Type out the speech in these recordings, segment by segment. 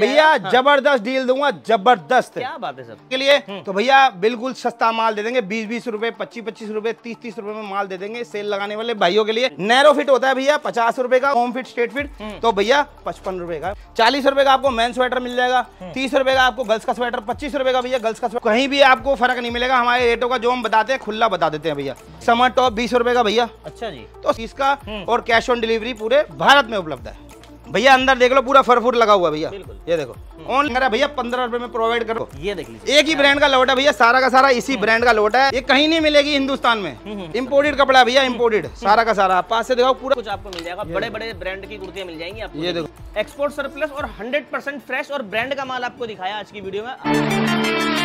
भैया हाँ। जबरदस्त डील दूंगा जबरदस्त क्या बात है सर के लिए हम्म। तो भैया बिल्कुल सस्ता माल दे देंगे बीस बीस रूपए पच्चीस पच्चीस रूपए तीस तीस रूपए में माल दे देंगे सेल लगाने वाले भाइयों के लिए नैरो फिट होता है भैया पचास रूपए का होम फिट स्टेट फिट हम्म। तो भैया पचपन रूपए का चालीस रूपए का आपको मैन स्वेटर मिल जाएगा हम्म। तीस रूपए का आपको गर्ल्स का स्वेटर पच्चीस रूपए का भैया गर्ल्स का स्वेटर कहीं भी आपको फर्क नहीं मिलेगा हमारे रेटों का जो हम बताते हैं खुला बता देते हैं भैया समर टॉप बीस रूपए का भैया अच्छा जी तो इसका और कैश ऑन डिलीवरी पूरे भारत में उपलब्ध है भैया अंदर देख लो पूरा फरफूर लगा हुआ भैया ये देखो हम्म। ऑनलाइन भैया पंद्रह रुपए में प्रोवाइड करो ये देख लीजिए एक ही ब्रांड का लोटा भैया सारा का सारा इसी ब्रांड हम्म। का लोटा है ये कहीं नहीं मिलेगी हिंदुस्तान में इम्पोर्टेड हम्म, कपड़ा भैया इम्पोर्टेड सारा का सारा पास से देखो पूरा कुछ आपको मिल जाएगा बड़े बड़े ब्रांड की कुर्तियाँ मिल जाएंगी आपको ये देखो एक्सपोर्ट सरप्लस और हंड्रेड परसेंट फ्रेश और ब्रांड का माल आपको दिखाया आज की वीडियो में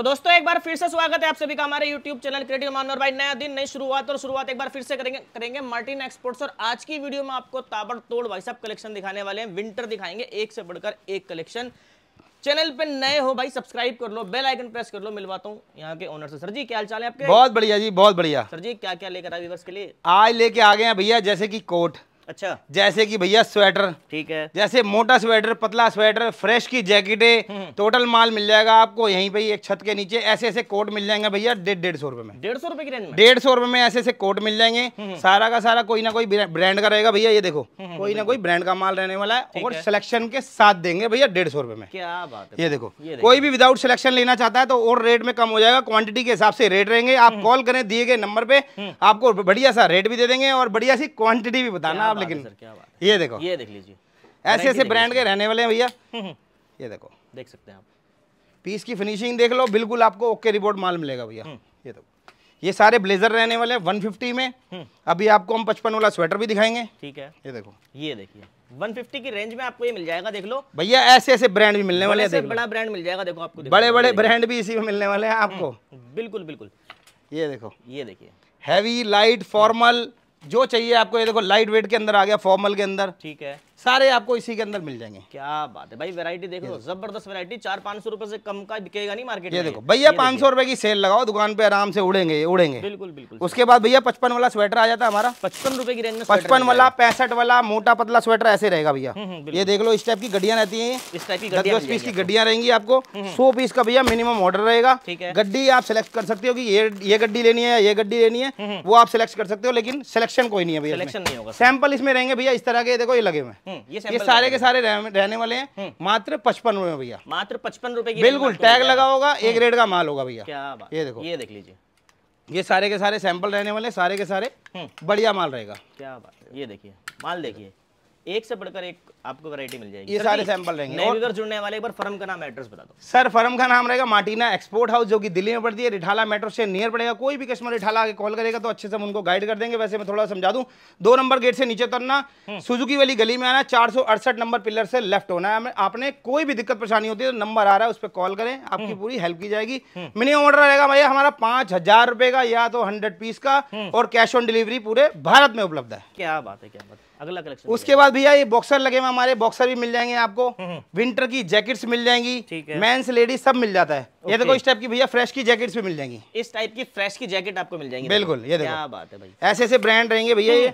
तो दोस्तों एक बार फिर से स्वागत है आप सभी का हमारे यूट्यूब चैनल क्रिएटिव मानोर भाई नया दिन नई शुरुआत और शुरुआत एक बार फिर से करेंगे करेंगे मार्टिन एक्सपोर्ट्स और आज की वीडियो में आपको ताबड़तोड़ भाई साहब कलेक्शन दिखाने वाले हैं विंटर दिखाएंगे एक से बढ़कर एक कलेक्शन चैनल पे नए हो भाई सब्सक्राइब कर लो बेल आइकन प्रेस कर लो मिलवाता हूँ यहाँ के ओनर से सर जी क्या हाल चाल है आपके बहुत बढ़िया जी बहुत बढ़िया सर जी क्या क्या लेकर आए बस के लिए आज लेके आ गए हैं भैया जैसे की कोट अच्छा जैसे कि भैया स्वेटर ठीक है जैसे मोटा स्वेटर पतला स्वेटर फ्रेश की जैकेटें हम्म। टोटल माल मिल जाएगा आपको यहीं पे एक छत के नीचे ऐसे ऐसे कोट मिल जाएंगे भैया डेढ़ डेढ़ सौ रुपए में डेढ़ सौ रुपए की रेंज में डेढ़ सौ रुपए में ऐसे ऐसे कोट मिल जाएंगे हम्म। सारा का सारा कोई ना कोई ब्रांड का रहेगा भैया ये देखो हम्म, कोई ना कोई ब्रांड का माल रहने वाला है और सिलेक्शन के साथ देंगे भैया डेढ़ सौ रुपए में क्या बात है ये देखो कोई भी विदाउट सिलेक्शन लेना चाहता है तो और रेट में कम हो जाएगा क्वांटिटी के हिसाब से रेट रहेंगे आप कॉल करें दिए गए नंबर पे आपको बढ़िया सा रेट भी दे देंगे और बढ़िया सी क्वांटिटी भी बताना आप लेकिन ये देखो ये देख लीजिए ऐसे ऐसे ब्रांड के रहने वाले हैं भैया हम्म, हम्म, हम्म। ये देखो देख सकते हैं आप पीस की फिनिशिंग देख लो बिल्कुल आपको ओके रिपोर्ट माल मिलेगा भैया ये देखो ये सारे ब्लेजर रहने वाले हैं 150 में अभी आपको हम पचपन वाला स्वेटर भी दिखाएंगे ठीक है ये देखो ये देखिए 150 की रेंज में आपको ये मिल जाएगा देख लो भैया ऐसे ऐसे ब्रांड भी मिलने वाले हैं बड़ा ब्रांड मिल जाएगा देखो आपको बड़े बड़े ब्रांड भी इसी में मिलने वाले हैं आपको बिल्कुल बिल्कुल ये देखो ये देखिए हैवी लाइट फॉर्मल जो चाहिए आपको ये देखो लाइट वेट के अंदर आ गया फॉर्मल के अंदर ठीक है सारे आपको इसी के अंदर मिल जाएंगे क्या बात है भाई वैरायटी देखो जबरदस्त वैरायटी चार पांच सौ रुपए से कम का बिकेगा नहीं मार्केट ये देखो भैया पांच सौ रुपए की सेल लगाओ दुकान पे आराम से उड़ेंगे उड़ेंगे बिल्कुल बिल्कुल उसके बाद भैया पचपन वाला स्वेटर आ जाता है हमारा पचपन रुपए की रेंज में पचपन वाला पैंसठ वाला मोटा पतला स्वेटर ऐसे रहेगा भैया हम्म, हम्म, ये देख लो इस टाइप की गड्डिया रहती है इस टाइप की दस पीस की गड्डिया रहेंगी आपको हम्म, सौ पीस का भैया मिनिमम ऑर्डर रहेगा गड्डी आप सिलेक्ट कर सकते हो की ये ये गड्डी लेनी है ये गड्डी लेनी है वो आप सिलेक्ट कर सकते हो लेकिन सिलेक्शन कोई नहीं है भैया सिलेक्शन नहीं होगा सैंपल इसमें रहेंगे भैया इस तरह के देखो ये लगे हुए हम्म, ये, ये सारे के सारे रहने वाले हैं हम्म। मात्र पचपन रूपए भैया मात्र पचपन रूपए बिल्कुल टैग लगा होगा एक हम्म। रेट का माल होगा भैया ये देखो ये देख लीजिए ये सारे के सारे सैंपल रहने वाले सारे के सारे बढ़िया माल रहेगा क्या बात ये देखिए माल देखिए एक से बढ़कर एक आपको वैरायटी मिल जाएगी ये सारे सैंपल रहेंगे नए व्यूअर जुड़ने वाले एक बार फर्म का नाम एड्रेस बता दो सर फर्म का नाम रहेगा मार्टिना एक्सपोर्ट हाउस जो कि दिल्ली में पड़ती है रिठाला मेट्रो से नियर पड़ेगा कोई भी कस्टमर रिठाला आके कॉल करेगा तो अच्छे से हम उनको गाइड कर देंगे वैसे मैं थोड़ा समझा दूं दो नंबर गेट से नीचे उतरना सुजुकी हम्म। वाली गली में आना चार नंबर पिलर से लेफ्ट होना है आपने कोई भी दिक्कत परेशानी होती है तो नंबर आ रहा है उस पर कॉल करें आपकी हम्म। पूरी हेल्प की जाएगी मिनिमम हम्म। ऑर्डर रहेगा भैया हमारा पांच हजार रुपए का या तो हंड्रेड पीस का और कैश ऑन डिलीवरी पूरे भारत में उपलब्ध है क्या बात है क्या बात है अगला कलेक्शन उसके बाद भैया ये बॉक्सर लगे हुए हमारे बॉक्सर भी मिल जाएंगे आपको विंटर हम्म, हम्म। की जैकेट्स मिल जाएंगी मेंस लेडीज सब मिल जाता है ये देखो इस टाइप की भैया फ्रेश की जैकेट्स भी मिल जाएंगी इस टाइप की फ्रेश की जैकेट आपको मिल जाएंगी बिल्कुल ये देखो क्या बात है भाई ऐसे ऐसे ब्रांड रहेंगे भैया ये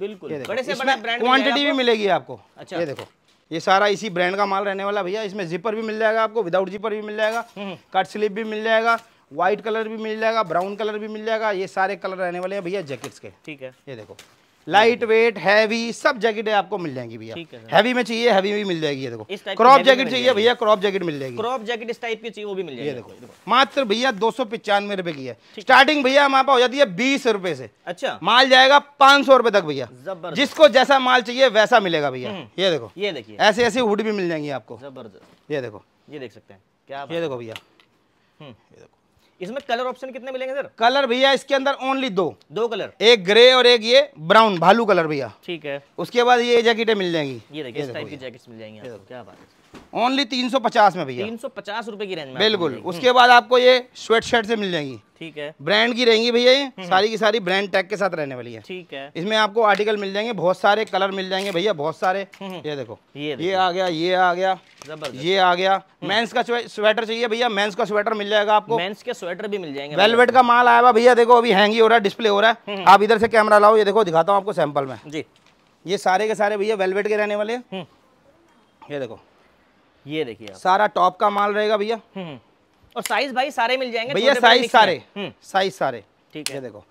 बिल्कुल बड़े से बड़ा ब्रांड क्वांटिटी भी मिलेगी आपको अच्छा ये देखो ये सारा इसी ब्रांड का माल रहने वाला भैया इसमें जिपर भी मिल जाएगा आपको विदाउट जिपर भी मिल जाएगा कट हम्म, स्लीप भी मिल जाएगा व्हाइट कलर भी मिल जाएगा ब्राउन कलर भी मिल जाएगा ये सारे कलर रहने वाले हैं भैया जैकेट्स के ठीक है ये देखो लाइट वेट हैवी सब जैकेट आपको मिल जाएंगी भैया हैवी में चाहिए हैवी भी मिल जाएगी ये देखो क्रॉप जैकेट चाहिए भैया क्रॉप जैकेट मिल जाएगी क्रॉप जैकेट इस टाइप की चाहिए वो भी मिल जाएगी देखो, मात्र भैया दो सौ पचानवे रुपए की है स्टार्टिंग भैया हमारे पास हो जाती है बीस रुपए से अच्छा माल जाएगा पांच सौ रुपए तक भैया जिसको जैसा माल चाहिए वैसा मिलेगा भैया हम्म। ये देखो ये देखिए ऐसे ऐसे हुड भी मिल जाएंगे आपको जबरदस्त ये देखो ये देख सकते हैं क्या ये देखो भैया हम्म। ये देखो इसमें कलर ऑप्शन कितने मिलेंगे सर कलर भैया इसके अंदर ओनली दो दो कलर एक ग्रे और एक ये ब्राउन भालू कलर भैया ठीक है उसके बाद ये जैकेटें मिल जाएंगी ये देखिए इस टाइप की जैकेट्स मिल जाएंगी क्या बात है ओनली तीन सौ पचास में भैया तीन सौ पचास रुपए की रेंज में बिल्कुल उसके बाद आपको ये स्वेट शर्ट से मिल जाएगी ठीक है ब्रांड की रहेंगी भैया ये हम्म। सारी की सारी ब्रांड टैग के साथ रहने वाली है ठीक है इसमें आपको आर्टिकल मिल जाएंगे बहुत सारे कलर मिल जाएंगे भैया बहुत सारे हम्म, हम्म। ये देखो ये ये आ गया ये आ गया ये आ गया मेंस का स्वेटर चाहिए भैया मेंस का स्वेटर मिल जाएगा आपको मेंस के स्वेटर भी मिल जाएंगे वेलवेट का माल आया हुआ भैया देखो अभी हैंग हो रहा है डिस्प्ले हो रहा है आप इधर से कैमरा लाओ ये देखो दिखाता हूँ आपको सैंपल में जी ये सारे के सारे भैया वेलवेट के रहने वाले ये देखो ये देखिए सारा टॉप का माल रहेगा भैया हम्म, हम्म। और साइज भाई सारे मिल जाएंगे भैया साइज सारे हम्म। साइज सारे ठीक है देखो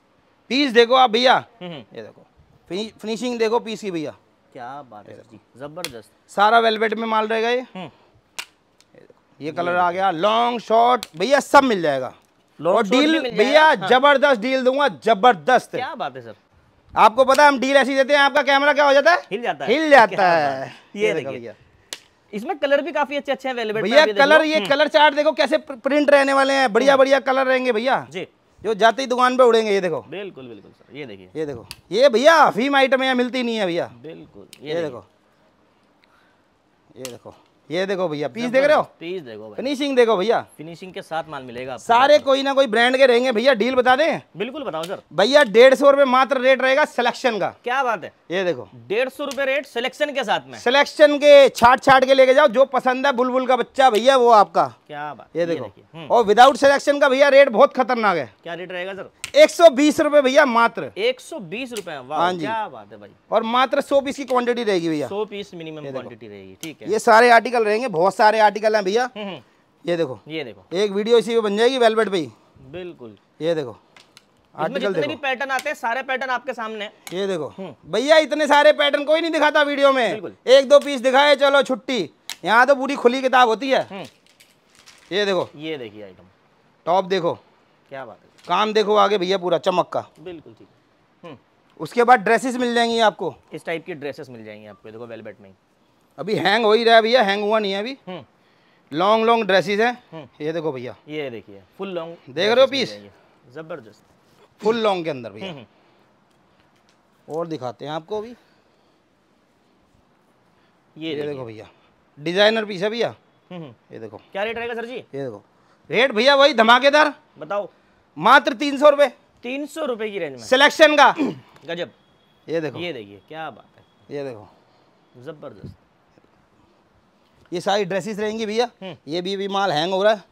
पीस देखो आप भैया ये देखो फिनिशिंग देखो पीस की भैया क्या बात है जबरदस्त सारा वेलवेट में माल रहेगा ये ये कलर आ गया लॉन्ग शॉर्ट भैया सब मिल जाएगा और डील भैया हाँ। जबरदस्त डील दूंगा जबरदस्त क्या बात है सर आपको पता है हम डील ऐसी देते हैं आपका कैमरा क्या हो जाता है हिल जाता है हिल जाता है ये देखिए इसमें कलर भी काफी अच्छे अच्छे अवेलेबल भैया कलर ये हम्म। कलर चार्ट देखो कैसे प्रिंट रहने वाले हैं बढ़िया हम्म। बढ़िया कलर रहेंगे भैया जी जो जाते ही दुकान पे उड़ेंगे ये देखो बिल्कुल बिल्कुल सर ये देखिए ये देखो ये भैया फीम आइटम यहाँ मिलती नहीं है भैया बिल्कुल ये देखो ये देखो ये देखो भैया पीस देख रहे हो पीस देखो फिनिशिंग देखो भैया फिनिशिंग के साथ माल मिलेगा सारे कोई ना कोई ब्रांड के रहेंगे भैया डील बता दें बिल्कुल बताओ सर भैया डेढ़ सौ रूपए मात्र रेट रहेगा सिलेक्शन का क्या बात है ये देखो डेढ़ सौ रूपए रेट सिलेक्शन के साथ में सिलेक्शन के छाट छाट के लेके जाओ जो पसंद है बुलबुल का बच्चा भैया वो आपका क्या बात ये देखो हम्म। और विदाउट सिलेक्शन का भैया रेट बहुत खतरनाक है क्या रेट रहेगा सर एक सौ बीस रूपए भैया मात्र एक सौ बीस रूपए हाँ क्या बात है भाई और मात्र सौ पीस की क्वांटिटी रहेगी भैया सौ पीस मिनिमम क्वांटिटी रहेगी ठीक है ये सारे आर्टिकल आर्टिकल रहेंगे बहुत सारे आर्टिकल हैं भैया हम्म, हम्म। ये देखो ये देखो एक वीडियो इसी पे बन जाएगी वेलवेट पे बिल्कुल ये देखो आर्टिकल देखो पैटर्न आते हैं सारे पैटर्न आपके सामने ये देखो हम्म। भैया इतने सारे पैटर्न कोई नहीं दिखाता वीडियो में एक दो पीस दिखाए चलो छुट्टी यहाँ तो पूरी खुली किताब होती है ये देखो ये देखिए आइटम टॉप देखो क्या बात है काम देखो आगे भैया पूरा चमक का बिल्कुल ठीक उसके बाद ड्रेसेस मिल जाएंगी आपको इस टाइप की ड्रेसेस मिल जाएंगी आपको देखो वेलबेट में अभी हैंग हो ही रहा है भैया हैंग हुआ नहीं है अभी लॉन्ग लॉन्ग ड्रेसेस हैं हम्म। ये देखो भैया ये देखिए फुल लॉन्ग देख रहे हो पीस जबरदस्त फुल लॉन्ग के अंदर भैया हम्म, हम्म। और दिखाते हैं आपको अभी ये, ये देखो भैया डिजाइनर पीस है भैया ये देखो क्या रेट रहेगा सर जी ये देखो रेट भैया वही धमाकेदार बताओ मात्र तीन सौ रुपए तीन सौ रुपए की रेंज में सिलेक्शन का गजब ये देखो ये देखिए क्या बात है ये देखो जबरदस्त ये सारी ड्रेसेस रहेंगी भैया हम्म। ये भी अभी माल हैंग हो रहा है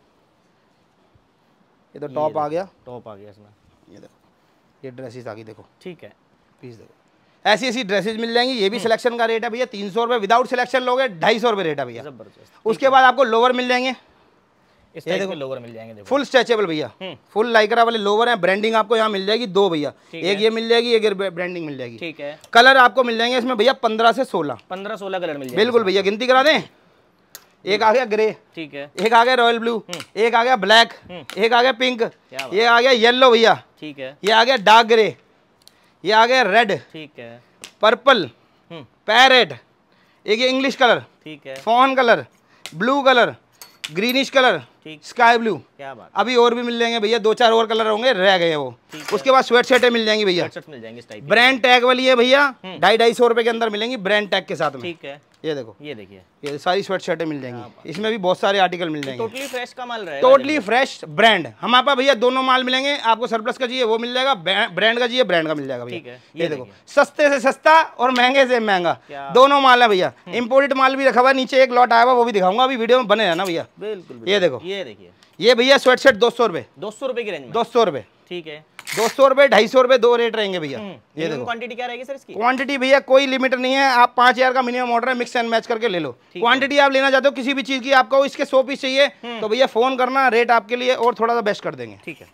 ये तो टॉप आ गया टॉप आ गया इसमें ये देखो ये ड्रेसेस आ गई देखो ठीक है पीस देखो ऐसी ऐसी ड्रेसेस मिल जाएंगी ये भी सिलेक्शन हम्म। का रेट है भैया तीन सौ रुपये विदाउट सिलेक्शन लोगे ढाई सौ रुपये रेट है भैया उसके बाद आपको लोवर मिल जाएंगे इस ये देखो लोवर मिल जाएंगे देखो फुल स्ट्रेचेबल भैया फुल हम्म। लाइकरा वाले लोवर हैं ब्रांडिंग आपको यहाँ मिल जाएगी दो भैया एक ये मिल जाएगी एक ब्रांडिंग मिल जाएगी ठीक है कलर आपको मिल जाएंगे इसमें भैया पंद्रह से सोलह पंद्रह सोलह कलर मिल जाएगा बिल्कुल भैया गिनती करा दें एक आ गया ग्रे ठीक है एक आ गया रॉयल ब्लू हम्म। एक आ गया ब्लैक हम्म। एक आ गया पिंक ये आ गया येलो भैया ठीक है ये आ गया डार्क ग्रे ये आ गया रेड ठीक है पर्पल हम्म। पैरेट एक ये इंग्लिश कलर ठीक है fawn colour blue colour greenish colour ठीक स्काई ब्लू क्या बात अभी और भी मिल जाएंगे भैया दो चार और कलर होंगे रह गए वो उसके बाद स्वेट शर्टें मिल जाएंगी भैया ब्रांड टैग वाली है भैया हम्म। ढाई ढाई सौ रुपए के अंदर मिलेंगी ब्रांड टैग के साथ में ठीक है ये देखो ये देखिए ये सारी स्वेट शर्टें मिल जाएंगी इसमें भी बहुत सारे आर्टिकल मिल जाएंगे टोटली फ्रेश का माल टोटली फ्रेश ब्रांड हमारे पास भैया दोनों माल मिलेंगे आपको सरप्लस का चाहिए वो मिल जाएगा ब्रांड का चाहिए ब्रांड का मिल जाएगा भैया ये, ये देखो सस्ते से सस्ता और महंगे से महंगा दोनों माल है भैया इम्पोर्टेड हम्म। माल भी रखा हुआ नीचे एक लॉट आया हुआ वो भी दिखाऊंगा अभी वीडियो में बने रहना भैया बिल्कुल ये देखो ये देखिए ये भैया स्वेट शर्ट दो सौ रुपए दो सौ रुपए की रेंज दो सौ रुपए ठीक है दो सौ रुपए ढाई सौ रुपए दो रेट रहेंगे भैया हम्म। ये देखो क्वांटिटी क्या रहेगी सर इसकी क्वांटिटी भैया कोई लिमिट नहीं है आप पांच हजार का मिनिमम ऑर्डर है मिक्स एंड मैच करके ले लो क्वांटिटी आप लेना चाहते हो किसी भी चीज की आपको इसके सौ पीस चाहिए हम्म। तो भैया फोन करना रेट आपके लिए और थोड़ा सा बेस्ट कर देंगे ठीक है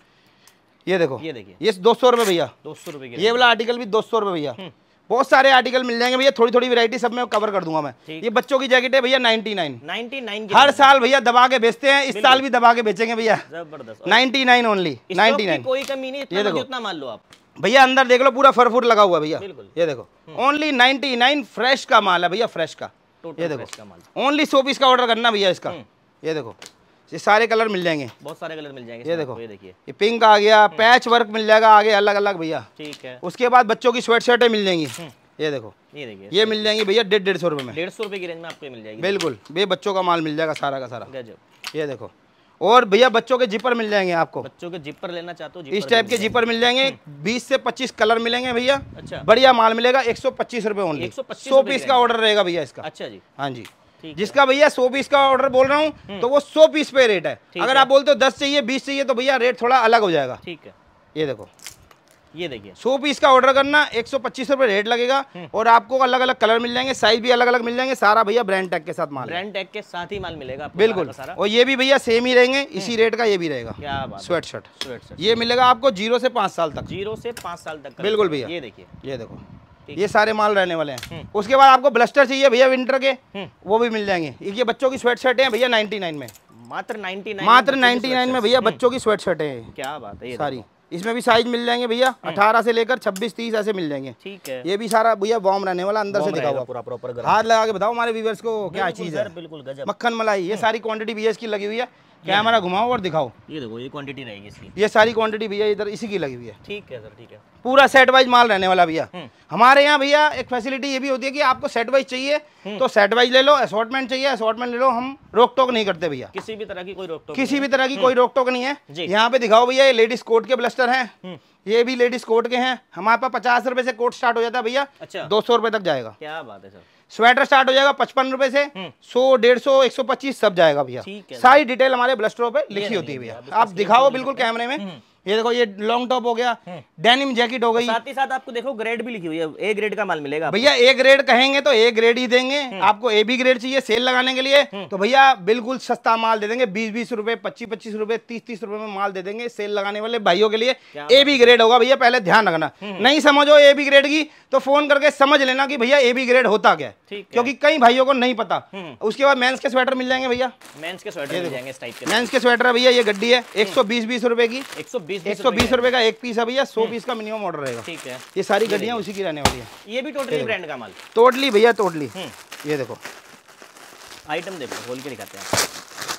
ये देखो ये देखिए ये दो सौ रुपए भैया दो सौ रुपए ये वाला आर्टिकल भी दो सौ रुपए भैया हम्म। बहुत सारे आर्टिकल मिल जाएंगे भैया थोड़ी थोड़ी वैरायटी सब मैं कवर कर दूंगा मैं ये बच्चों की जैकेट है भैया 99 99 हर साल भैया दबा के बेचते हैं इस साल भी दबा के बेचेंगे भैया जबरदस्त 99 ओनली नाइन कोई कमी नहीं ये देखो इतना मान लो आप भैया अंदर देख लो पूरा फरफूर लगा हुआ भैया ये देखो ओनली नाइनटी फ्रेश का माल है भैया फ्रेश का ये देखो ओनली सो पीस का ऑर्डर करना भैया इसका हम्म। ये देखो ये सारे कलर मिल जाएंगे बहुत सारे कलर मिल जाएंगे ये देखो ये देखिए ये पिंक आ गया हम्म। पैच वर्क मिल जाएगा आगे अलग अलग भैया ठीक है उसके बाद बच्चों की स्वेट शर्टें मिल जाएंगी हम्म। ये देखो ये देखिए ये मिल जाएंगी भैया डेढ़ डेढ़ सौ रुपये में डेढ़ सौ रुपये की रेंज में आपको मिल जाएगी बिल्कुल भैया बच्चों का माल मिल जाएगा सारा का सारा ये देखो और भैया बच्चों के जिपर मिल जाएंगे आपको बच्चों के जिपर लेना चाहते हो इस टाइप के जिपर मिल जाएंगे 20 हम्म। से 25 कलर मिलेंगे भैया अच्छा बढ़िया माल मिलेगा एक सौ पच्चीस रुपए सौ पीस का ऑर्डर रहेगा भैया इसका अच्छा जी हाँ जी जिसका भैया सौ पीस का ऑर्डर बोल रहा हूँ हम्म। तो वो सौ पीस पे रेट है अगर आप बोलते हो दस चाहिए बीस चाहिए तो भैया रेट थोड़ा अलग हो जाएगा ठीक है ये देखो ये देखिए सौ पीस का ऑर्डर करना एक सौ पच्चीस रूपए रेट लगेगा हम्म। और आपको अलग अलग कलर मिल जाएंगे साइज भी अलग अलग मिल जाएंगे सारा भैया ब्रांड टैग के साथ माल ब्रांड टैग के साथ ही माल मिलेगा बिल्कुल और ये भी भैया सेम ही रहेंगे हम्म। इसी रेट का ये भी रहेगा क्या स्वेट शर्ट स्वेट शर्ट ये मिलेगा आपको जीरो से पाँच साल तक जीरो से पाँच साल तक बिल्कुल भैया ये देखिए ये देखो ये सारे माल रहने वाले हैं उसके बाद आपको ब्लस्टर चाहिए भैया विंटर के वो भी मिल जाएंगे ये बच्चों की स्वेट शर्ट है भैया नाइनटी नाइन में मात्र नाइनटी मात्र नाइनटी नाइन में भैया बच्चों की स्वेट शर्ट है क्या बात है सारी इसमें भी साइज मिल जाएंगे भैया हम्म। अठारह से लेकर छब्बीस तीस ऐसे मिल जाएंगे ठीक है ये भी सारा भैया बॉम रहने वाला अंदर से दिखाओ पूरा प्रॉपर हाथ लगा के बताओ हमारे व्यवर्स को क्या चीज है बिल्कुल मक्खन मलाई ये हम्म। सारी क्वांटिटी भैया इसकी लगी हुई है कैमरा घुमाओ और दिखाओ ये देखो ये क्वांटिटी रहेगी इसकी ये सारी क्वांटिटी भैया इधर इसी की लगी हुई है ठीक है सर ठीक है पूरा सेट वाइज माल रहने वाला भैया हम्म। हमारे यहाँ भैया एक फैसिलिटी ये भी होती है कि आपको सेट वाइज चाहिए हम्म। तो सेट वाइज ले लो असॉटमेंट चाहिए असॉटमेंट ले लो हम रोक टोक नहीं करते भैया किसी भी तरह की कोई रोक टोक किसी भी तरह की हम्म। कोई रोक टोक नहीं है यहाँ पे दिखाओ भैया ये लेडीज कोट के ब्लस्टर है ये भी लेडीज कोट के हैं हमारे पास पचास रुपए से कोट स्टार्ट हो जाता है भैया अच्छा दो सौ रुपए तक जाएगा क्या बात है सर स्वेटर स्टार्ट हो जाएगा पचपन रुपए से हम्म। सौ डेढ़ सौ एक सौ पच्चीस सब जाएगा भैया सारी डिटेल हमारे ब्लस्टरों पे लिखी होती है भैया आप दिखाओ बिल्कुल कैमरे में हम्म। ये देखो ये लॉन्ग टॉप हो गया डेनिम हम्म। जैकेट हो गई साथ ही साथ आपको देखो ग्रेड भी लिखी हुई है ए ग्रेड का माल मिलेगा भैया ए ग्रेड कहेंगे तो ए ग्रेड ही देंगे हम्म। आपको ए बी ग्रेड चाहिए सेल लगाने के लिए हम्म। तो भैया बिल्कुल सस्ता माल दे देंगे बीस बीस रुपए पच्चीस पच्चीस रुपए तीस तीस रुपए में माल दे देंगे सेल लगाने वाले भाइयों के लिए ए बी ग्रेड होगा भैया पहले ध्यान रखना नहीं समझो ए बी ग्रेड की तो फोन करके समझ लेना की भैया ए बी ग्रेड होता क्या क्योंकि कई भाइयों को नहीं पता उसके बाद मेन्स के स्वेटर मिल जाएंगे भैया मेन्स के स्वेटर मिल जाएंगे मेन्स के स्वेटर भैया ये गड्डी है एक सौ बीस बीस रुपए की एक सौ बीस एक सौ बीस रुपए का एक पीस है भैया सौ हम्म। पीस का मिनिमम ऑर्डर रहेगा ठीक है ये सारी गड्डिया उसी की रहने वाली है ये भी टोटली ब्रांड का माल टोटली भैया टोटली हम्म। ये देखो आइटम देखो खोल के दिखाते हैं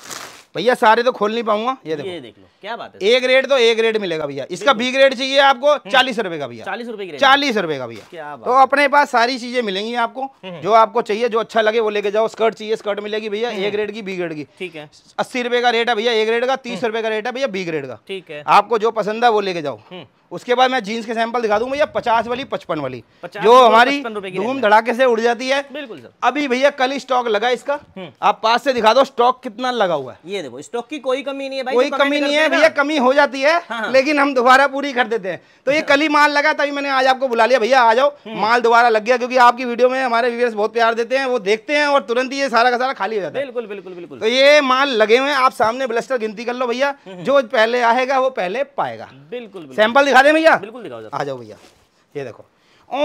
भैया सारे तो खोल नहीं पाऊंगा ये देखो ये देख लो क्या बात है एक ग्रेड तो एक ग्रेड मिलेगा भैया इसका बी ग्रेड चाहिए आपको हम्म। चालीस रुपए का भैया चालीस रुपए चालीस रुपए का भैया तो अपने पास सारी चीजें मिलेंगी आपको हम्म, हम्म। जो आपको चाहिए जो अच्छा लगे वो लेके जाओ स्कर्ट चाहिए स्कर्ट मिलेगी भैया ए ग्रेड की बी ग्रेड की ठीक है अस्सी रुपए का रेट है भैया ए ग्रेड का तीस रुपए का रेट है भैया बी ग्रेड का ठीक है आपको जो पसंद है वो लेके जाओ उसके बाद मैं जीन्स के सैंपल दिखा दूँ भैया पचास वाली पचपन वाली जो हमारी धूम धड़ाके से उड़ जाती है बिल्कुल सर अभी भैया कल स्टॉक लगा इसका हम्म। आप पास से दिखा दो स्टॉक कितना लगा हुआ है ये देखो स्टॉक की कोई कमी नहीं है भाई कोई तो कमी नहीं है भैया कमी हो जाती है हाँ, हाँ। लेकिन हम दोबारा पूरी कर देते हैं तो ये कल ही माल लगा तभी मैंने आज आपको बुला लिया भैया आ जाओ हम्म। माल दोबारा लग गया क्योंकि आपकी वीडियो में हमारे व्यवर्स बहुत प्यार देते हैं वो देखते हैं और तुरंत ये सारा का सारा खाली हो जाता है बिल्कुल बिल्कुल बिल्कुल तो ये माल लगे हुए आप सामने ब्लस्टर गिनती कर लो भैया हम्म, जो पहले आएगा वो पहले पाएगा बिल्कुल सैंपल दिखा दिखा दे भैया बिल्कुल दिखाओ आ जाओ भैया ये देखो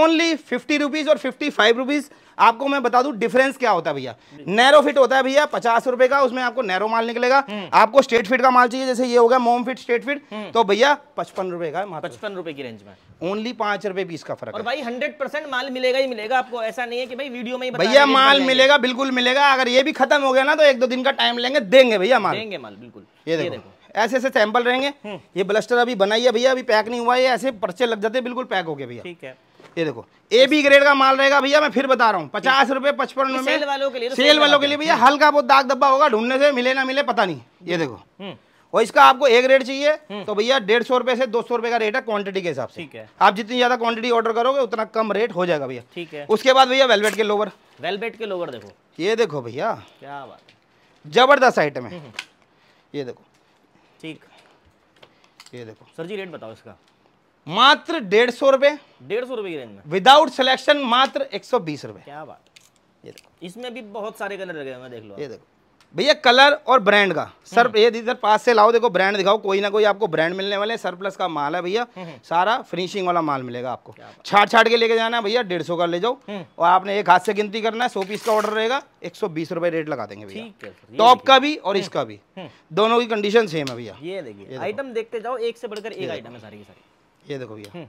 ओनली फिफ्टी रुपीज़ और फिफ्टी फाइव रुपीज़ आपको मैं बता दूं डिफरेंस क्या होता है भैया नैरो फिट होता है भैया पचास रुपए का उसमें आपको नैरो माल निकलेगा हम्म। आपको स्ट्रेट फिट का माल चाहिए जैसे ये होगा मोम फिट स्ट्रेट फिट तो भैया पचपन रुपए का पचपन रुपए की रेंज में ओनली पांच रुपए पीस का फर्क और भाई हंड्रेड परसेंट माल मिलेगा ही मिलेगा आपको ऐसा नहीं है कि भाई वीडियो में भैया माल मिलेगा बिल्कुल मिलेगा अगर ये भी खत्म हो गया ना तो एक दो दिन का टाइम लेंगे देंगे भैया माल देंगे माल बिल्कुल ये देखो ऐसे ऐसे सैंपल रहेंगे हम्म। ये ब्लस्टर अभी बनाइए भैया अभी पैक नहीं हुआ है ऐसे पर्चे लग जाते बिल्कुल पैक हो गए भैया ठीक है ये देखो ए बी ग्रेड का माल रहेगा भैया मैं फिर बता रहा हूँ पचास रुपए पचपन रुपए सेल वालों के लिए तो भैया हल्का बहुत दाग दब्बा होगा ढूंढने से मिले ना मिले पता नहीं ये देखो हम्म। और इसका आपको एक रेट चाहिए हम्म। तो भैया डेढ़ सौ रुपए से दो सौ रुपए का रेट है क्वांटिटी के हिसाब से ठीक है आप जितनी ज्यादा क्वांटिटी ऑर्डर करोगे उतना कम रेट हो जाएगा भैया ठीक है उसके बाद भैया वेलवेट के लोवर वेलवेट के लोवर देखो ये देखो भैया क्या बात जबरदस्त आइटम है ये देखो ठीक ये देखो सर जी रेट बताओ इसका मात्र डेढ़ सौ रुपए डेढ़ सौ रुपए की रेंज में विदाउट सिलेक्शन मात्र एक सौ बीस रुपए क्या बात ये देखो इसमें भी बहुत सारे कलर लगे हुए देख लो ये देखो भैया कलर और ब्रांड का हम्म। सर ये इधर पास से लाओ देखो ब्रांड दिखाओ कोई ना कोई आपको ब्रांड मिलने वाले सर प्लस का माल है भैया हम्म, हम्म। सारा फिनिशिंग वाला माल मिलेगा आपको छाट छाट के लेके जाना है भैया डेढ़ सौ का ले जाओ और आपने एक हाथ से गिनती करना है सौ पीस का ऑर्डर रहेगा एक सौ बीस रुपए रेट लगा देंगे भैया टॉप का भी और इसका भी दोनों की कंडीशन सेम है भैया ये देखिए आइटम देखते जाओ एक से बढ़कर एक आइटम है ये देखो भैया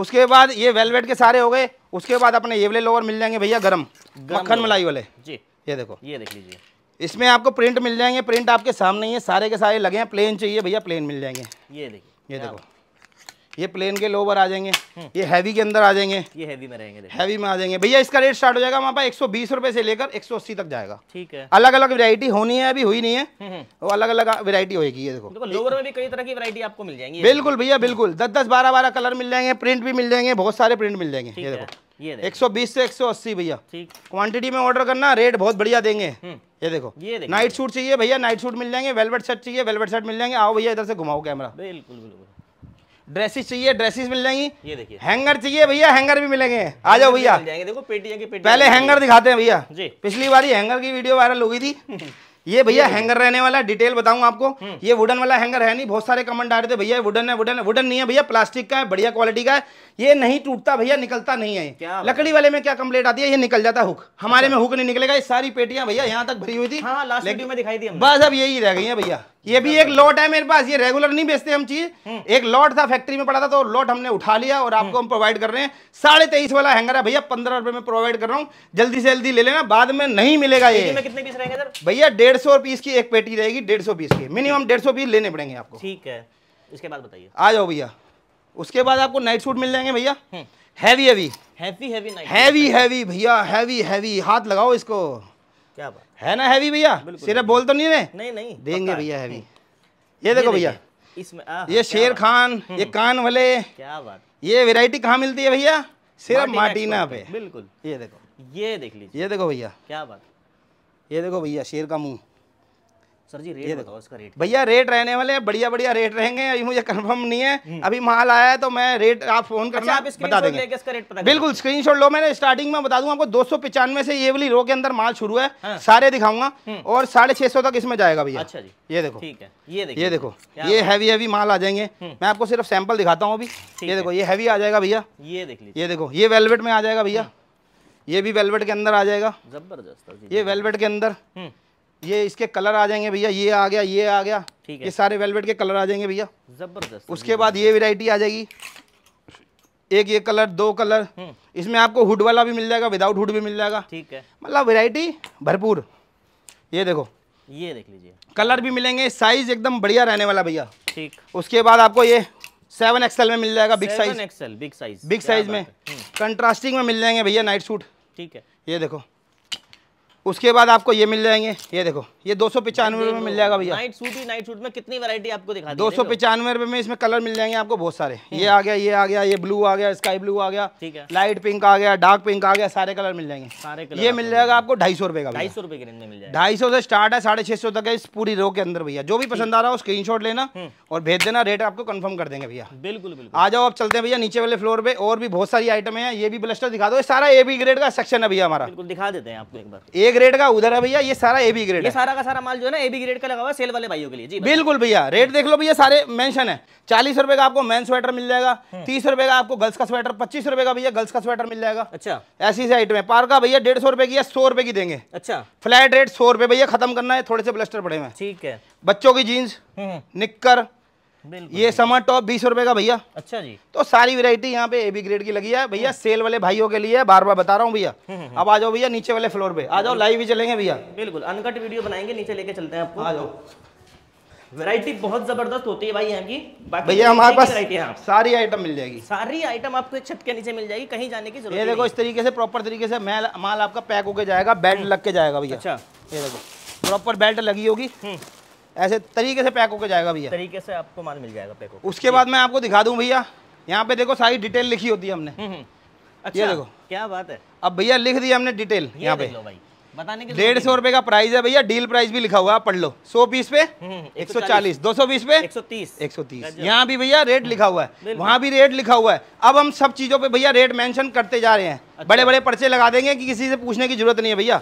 उसके बाद ये वेलवेट के सारे हो गए उसके बाद अपने ये वाले लोअर मिल जाएंगे भैया गर्म मक्खन मलाई वाले जी ये देखो ये देख लीजिए इसमें आपको प्रिंट मिल जाएंगे प्रिंट आपके सामने ही है सारे के सारे लगे हैं प्लेन चाहिए भैया प्लेन मिल जाएंगे ये देखिए ये देखो ये प्लेन के लोवर आ जाएंगे ये हैवी के अंदर आ जाएंगे ये हैवी में रहेंगे हैवी में आ जाएंगे भैया इसका रेट स्टार्ट हो जाएगा वहाँ पर एक सौ से लेकर एक तक जाएगा ठीक है अलग अलग वेरायटी होनी है अभी हुई नहीं है हम्म, हम्म। वो अलग अलग वेरायटी होगी ये देखो लोवर में भी कई तरह की वरायटी आपको मिल जाएंगी बिल्कुल भैया बिल्कुल दस दस बारह बारह कलर मिल जाएंगे प्रिंट भी मिल जाएंगे बहुत सारे प्रिंट मिल जाएंगे ये देखो ये 120 से 180 भैया क्वांटिटी में ऑर्डर करना रेट बहुत बढ़िया देंगे ये देखो ये नाइट सूट चाहिए भैया नाइट सूट मिल जाएंगे वेलवेट सेट चाहिए वेलवेट सेट मिल जाएंगे आओ भैया इधर से घुमाओ कैमरा बिल्कुल बिल्कुल ड्रेसेस चाहिए ड्रेसेस मिल जाएंगी ये देखिए हैंगर चाहिए भैया हैंगर भी मिलेंगे आ जाओ भैया देखो पेटियां के पहले हैंगर दिखाते हैं भैया पिछली बार ही हैंगर की वीडियो वायरल हो गई थी ये भैया हैंगर रहने वाला डिटेल बताऊं आपको हम्म। ये वुडन वाला हैंगर है नहीं बहुत सारे कमेंट आ रहे थे भैया वुडन है वुडन है वुडन नहीं है भैया प्लास्टिक का है बढ़िया क्वालिटी का है ये नहीं टूटता भैया निकलता नहीं है लकड़ी वाले में क्या कंप्लेट आती है ये निकल जाता हुक हमारे अच्छा। में हुक नहीं निकलेगा ये सारी पेटियां भैया यहाँ तक भरी हुई थी हाँ, लास्ट में दिखाई दी बस अब यही रह गई है भैया ये भी एक लॉट है मेरे पास ये रेगुलर नहीं बेचते हम चीज हम्म। एक लॉट था फैक्ट्री में पड़ा था तो लॉट हमने उठा लिया और आपको हम्म। हम प्रोवाइड कर रहे हैं साढ़े तेईस वाला हैंगर है भैया पंद्रह रुपए में प्रोवाइड कर रहा हूँ जल्दी से जल्दी ले लेना बाद में नहीं मिलेगा ये कितने पीस रहेंगे भैया डेढ़ सौ पीस की एक पेटी रहेगी डेढ़ सौ पीस की मिनिमम डेढ़ सौ पीस लेने पड़ेंगे आपको ठीक है इसके बाद बताइए आ जाओ भैया उसके बाद आपको नाइट सूट मिल जाएंगे भैया heavy heavy heavy heavy heavy भैया हैवी हैवी हाथ लगाओ इसको क्या बात है ना हैवी भैया सिर्फ बोल तो नहीं रहे नहीं नहीं देंगे भैया हैवी ये देखो भैया इसमें ये शेर खान ये हम्म। कान वाले क्या बात ये वेराइटी कहाँ मिलती है भैया सिर्फ माटीना पे बिल्कुल ये देखो ये देख लीजिए ये देखो भैया क्या बात ये देखो भैया शेर का मुंह सर जी रेट बताओ इसका रेट भैया रेट रहने वाले हैं बढ़िया बढ़िया रेट रहेंगे अभी मुझे कंफर्म नहीं है हम्म। अभी माल आया है तो मैं रेट आप फोन अच्छा, करना अच्छा, आप बता देंगे इसका रेट पता बिल्कुल स्क्रीन शॉट लो मैंने स्टार्टिंग में बता दूंगा आपको दो से ये वाली रो के अंदर माल शुरू है हाँ। सारे दिखाऊंगा हम्म। और साढ़े छह सौ तक इसमें जाएगा भैया अच्छा जी ये देखो ठीक है ये देखो ये हैवी हैवी माल आ जाएंगे हम्म। मैं आपको सिर्फ सैंपल दिखाता हूँ अभी ये देखो ये हैवी आ जाएगा भैया ये देख ये देखो ये वेलवेट में आ जाएगा भैया ये भी वेलवेट के अंदर आ जाएगा जबरदस्त ये वेलवेट के अंदर ये इसके कलर आ जाएंगे भैया ये आ गया ये आ गया ठीक है ये सारे वेलवेट के कलर आ जाएंगे भैया जबरदस्त उसके बाद ये वेरायटी आ जाएगी एक ये कलर दो कलर हम्म। इसमें आपको हुड वाला भी मिल जाएगा विदाउट हुड भी मिल जाएगा ठीक है मतलब वेरायटी भरपूर ये देखो ये देख लीजिए कलर भी मिलेंगे साइज एकदम बढ़िया रहने वाला भैया ठीक उसके बाद आपको ये सेवन एक्सएल में मिल जाएगा big size XL big size big size में कंट्रास्टिंग हम्म। में मिल जाएंगे भैया नाइट सूट ठीक है ये देखो उसके बाद आपको ये मिल जाएंगे ये देखो ये दो सौ पचानवे रुपये मिल जाएगा भैया नाइट सूट ही नाइट सूट में कितनी वैरायटी आपको दिखा दो सौ पचानवे रुपये में इसमें कलर मिल जाएंगे आपको बहुत सारे हम्म। ये आ गया ये आ गया ये ब्लू आ गया स्काई ब्लू आ गया ठीक है लाइट पिंक आ गया डार्क पिंक आ गया सारे कलर मिल जाएंगे सारे कलर ये मिल जाएगा आपको ढाई सौ रुपये का ढाई सौ रुपये के रेंज मिल जाएगा ढाई सौ से स्टार्ट है साढ़े छह सौ तक है इस पूरी रो के अंदर भैया जो भी पसंद आ रहा हो स्क्रीन शॉट लेना हम्म। और भेज देना रेट आपको कन्फर्म कर देंगे भैया बिल्कुल बिल्कुल आ जाओ आप चलते हैं भैया नीचे वाले फ्लोर पे और भी बहुत सारी आइटमें हैं ये भी ब्लस्टर दिखा दो सारा ए बी ग्रेड का सेक्शन है भैया हमारा दिखा देते हैं आपको एक बार ग्रेड का उधर है भैया ये सारा ए बी ग्रेड ये सारा का सारा माल जो है ना ए बी ग्रेड का लगा हुआ सेल वाले भाइयों के लिए जी बिल्कुल भैया रेट देख लो भैया सारे मेंशन है चालीस रुपए का आपको मेन स्वेटर मिल जाएगा हम्म। तीस रुपए का आपको गर्ल्स का स्वेटर पच्चीस रुपए का भैया गर्ल्स का स्वेटर मिल जाएगा अच्छा ऐसी से आइटम है पार का भैया डेढ़ सौ रुपए की या सौ रुपए की देंगे अच्छा फ्लैट रेट सौ रुपए भैया खत्म करना है थोड़े से ब्लस्टर पड़े हुए ठीक है बच्चों की जीन्स हम्म। निक्कर ये समर टॉप बीस रुपए का भैया अच्छा जी तो सारी वेरायटी यहाँ पे ए बी ग्रेड की लगी है भैया सेल हम्म। वाले भाइयों के लिए बार बार बता रहा हूँ भैया हम्म, हम्म, अब आ जाओ भैया नीचे वाले फ्लोर पे आ जाओ लाइव भी चलेंगे भैया बिल्कुल अनकट वीडियो बनाएंगे नीचे लेके चलते हैं आपको आ जाओ वैरायटी बहुत जबरदस्त होती है भाई यहाँ की भैया तो हमारे पास सारी आइटम मिल जाएगी सारी आइटम आपको छत के नीचे मिल जाएगी कहीं जाने की जरूरत ये देखो इस तरीके से प्रॉपर तरीके से माल आपका पैक होके जाएगा बेल्ट लग के जाएगा भैया अच्छा ये देखो प्रॉपर बेल्ट लगी होगी ऐसे तरीके से पैक होकर जाएगा भैया तरीके से आपको माल मिल जाएगा पैक उसके बाद मैं आपको दिखा दूँ भैया यहाँ पे देखो सारी डिटेल लिखी होती है हमने हम्म, हम्म। अच्छा देखो क्या बात है अब भैया लिख दी हमने डिटेल यहाँ पे बताने के डेढ़ सौ रुपए का प्राइस है भैया डील प्राइस भी लिखा हुआ है पढ़ लो सौ पीस पे हम्म, एक सौ चालीस दो सौ बीस पे एक सौ तीस एक सौ तीस यहाँ भी भैया रेट लिखा हुआ है वहाँ भी रेट लिखा हुआ है अब हम सब चीजों पे भैया रेट मेंशन करते जा रहे हैं अच्छा। बड़े बड़े पर्चे लगा देंगे कि किसी से पूछने की जरूरत नहीं है भैया